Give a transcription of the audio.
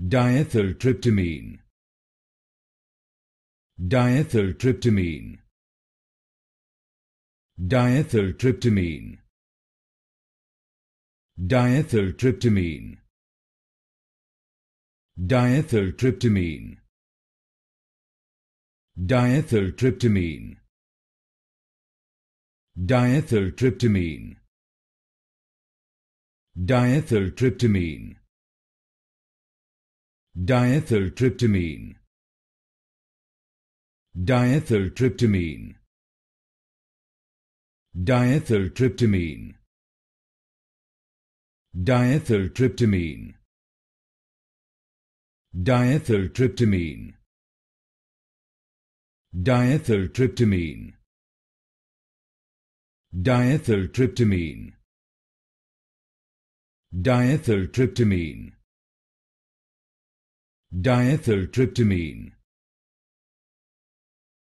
Diethyltryptamine. Diethyltryptamine. Diethyltryptamine. Diethyltryptamine. Diethyltryptamine. Diethyltryptamine. Diethyltryptamine. Diethyltryptamine. Diethyltryptamine. Diethyltryptamine. Diethyltryptamine. Diethyltryptamine. Diethyltryptamine. Diethyltryptamine. Diethyltryptamine. Diethyltryptamine diethyltryptamine